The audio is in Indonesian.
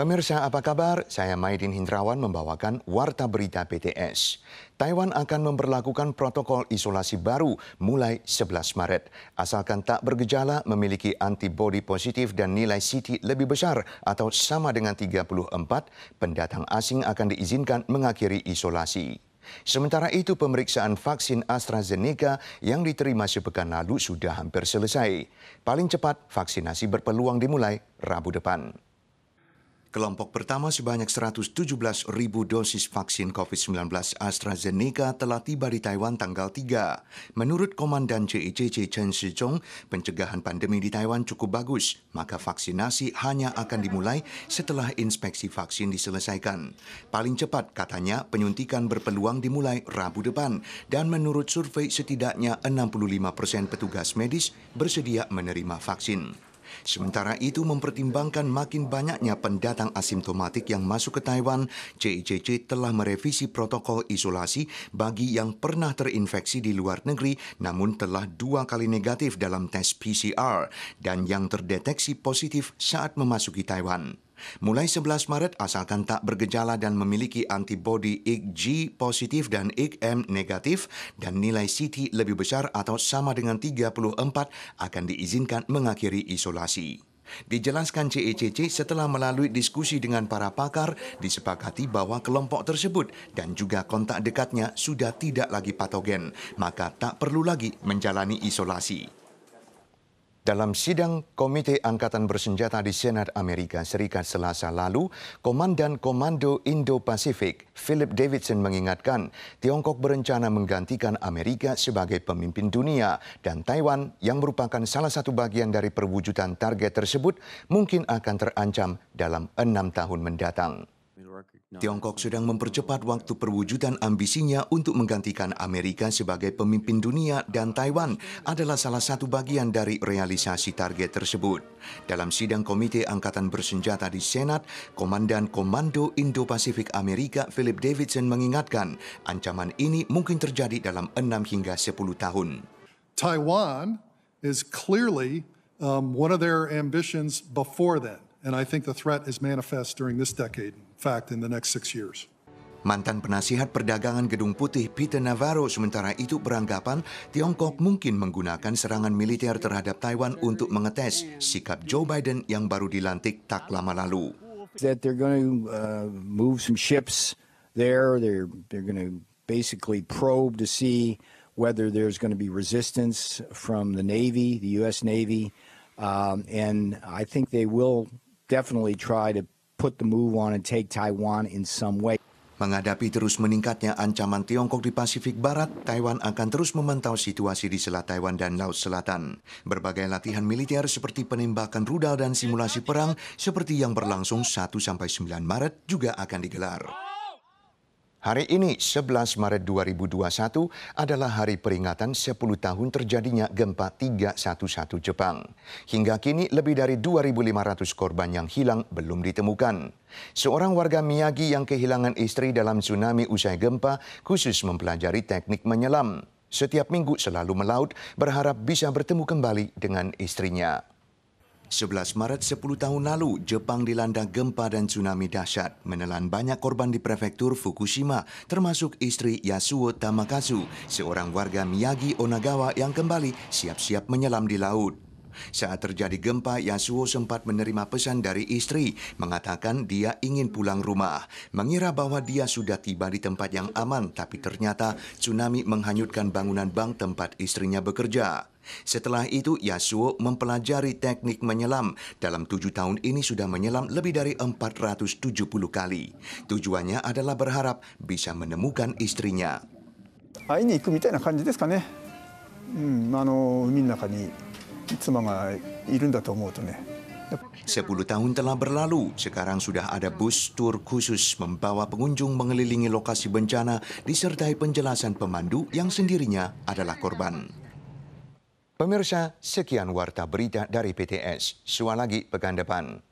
Pemirsa, apa kabar? Saya Maidin Hindrawan membawakan Warta Berita PTS. Taiwan akan memperlakukan protokol isolasi baru mulai 11 Maret. Asalkan tak bergejala, memiliki antibodi positif dan nilai CT lebih besar atau sama dengan 34, pendatang asing akan diizinkan mengakhiri isolasi. Sementara itu, pemeriksaan vaksin AstraZeneca yang diterima sepekan lalu sudah hampir selesai. Paling cepat, vaksinasi berpeluang dimulai Rabu depan. Kelompok pertama sebanyak 117 ribu dosis vaksin COVID-19 AstraZeneca telah tiba di Taiwan tanggal 3. Menurut Komandan CICC Chen Shizhong, pencegahan pandemi di Taiwan cukup bagus, maka vaksinasi hanya akan dimulai setelah inspeksi vaksin diselesaikan. Paling cepat, katanya, penyuntikan berpeluang dimulai Rabu depan, dan menurut survei setidaknya 65 persen petugas medis bersedia menerima vaksin. Sementara itu mempertimbangkan makin banyaknya pendatang asimptomatik yang masuk ke Taiwan, CICC telah merevisi protokol isolasi bagi yang pernah terinfeksi di luar negeri namun telah dua kali negatif dalam tes PCR dan yang terdeteksi positif saat memasuki Taiwan. Mulai 11 Maret asalkan tak bergejala dan memiliki antibodi IgG positif dan IgM negatif dan nilai CT lebih besar atau sama dengan 34 akan diizinkan mengakhiri isolasi. Dijelaskan CECC e setelah melalui diskusi dengan para pakar, disepakati bahwa kelompok tersebut dan juga kontak dekatnya sudah tidak lagi patogen, maka tak perlu lagi menjalani isolasi. Dalam sidang Komite Angkatan Bersenjata di Senat Amerika Serikat Selasa lalu, Komandan Komando Indo-Pasifik Philip Davidson mengingatkan Tiongkok berencana menggantikan Amerika sebagai pemimpin dunia dan Taiwan yang merupakan salah satu bagian dari perwujudan target tersebut mungkin akan terancam dalam enam tahun mendatang. Tiongkok sedang mempercepat waktu perwujudan ambisinya untuk menggantikan Amerika sebagai pemimpin dunia dan Taiwan adalah salah satu bagian dari realisasi target tersebut. Dalam sidang Komite Angkatan Bersenjata di Senat, Komandan Komando Indo-Pasifik Amerika Philip Davidson mengingatkan ancaman ini mungkin terjadi dalam 6 hingga 10 tahun. Taiwan is clearly um, one of their ambitions before then. and I think the threat is manifest during this decade, in fact, in the next six years. Mantan penasihat perdagangan Gedung Putih Peter Navarro sementara itu beranggapan Tiongkok mungkin menggunakan serangan militer terhadap Taiwan untuk mengetes sikap Joe Biden yang baru dilantik tak lama lalu. That they're going to uh, move some ships there. They're they're going to basically probe to see whether there's going to be resistance from the Navy, the U.S. Navy, um, and I think they will definitely try to put the move on and take Taiwan in some way. Menghadapi terus meningkatnya ancaman Tiongkok di Pasifik Barat, Taiwan akan terus memantau situasi di Selat Taiwan dan Laut Selatan. Berbagai latihan militer seperti penembakan rudal dan simulasi perang seperti yang berlangsung 1-9 Maret juga akan digelar. Hari ini 11 Maret 2021 adalah hari peringatan 10 tahun terjadinya gempa 311 Jepang. Hingga kini lebih dari 2.500 korban yang hilang belum ditemukan. Seorang warga Miyagi yang kehilangan istri dalam tsunami usai gempa khusus mempelajari teknik menyelam. Setiap minggu selalu melaut berharap bisa bertemu kembali dengan istrinya. 11 Maret 10 tahun lalu, Jepang dilanda gempa dan tsunami dahsyat, menelan banyak korban di prefektur Fukushima, termasuk istri Yasuo Tamakazu, seorang warga Miyagi Onagawa yang kembali siap-siap menyelam di laut. Saat terjadi gempa, Yasuo sempat menerima pesan dari istri, mengatakan dia ingin pulang rumah. Mengira bahwa dia sudah tiba di tempat yang aman, tapi ternyata tsunami menghanyutkan bangunan bank tempat istrinya bekerja. Setelah itu, Yasuo mempelajari teknik menyelam. Dalam tujuh tahun ini sudah menyelam lebih dari 470 kali. Tujuannya adalah berharap bisa menemukan istrinya. 会いに行くみたいな感じですかね。うん、あの海の中に ah, 妻がいるんだと思うとね iya, Sepuluh tahun telah berlalu, sekarang sudah ada bus tur khusus membawa pengunjung mengelilingi lokasi bencana disertai penjelasan pemandu yang sendirinya adalah korban. Pemirsa, sekian warta berita dari PTS. Suara lagi pekan depan.